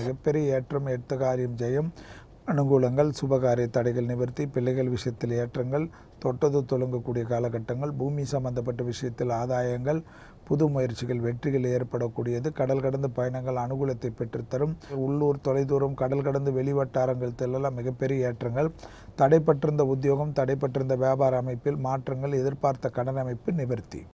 மிகப்பெரிய ஏற்றம் எடுத்த காரியம் ஜெயம் அனுகூலங்கள் சுபகாரிய தடைகள் நிவர்த்தி பிள்ளைகள் விஷயத்தில் ஏற்றங்கள் தொட்டது தொடங்கக்கூடிய காலகட்டங்கள் பூமி சம்பந்தப்பட்ட விஷயத்தில் ஆதாயங்கள் புது முயற்சிகள் வெற்றிகள் ஏற்படக்கூடியது கடல் கடந்து பயணங்கள் அனுகூலத்தை பெற்றுத்தரும் உள்ளூர் தொலைதூரம் கடல் கடந்து வெளிவட்டாரங்கள் செல்லலாம் மிகப்பெரிய ஏற்றங்கள் தடைப்பட்டிருந்த உத்தியோகம் தடைப்பட்டிருந்த வியாபார அமைப்பில் மாற்றங்கள் எதிர்பார்த்த கடன் அமைப்பு நிவர்த்தி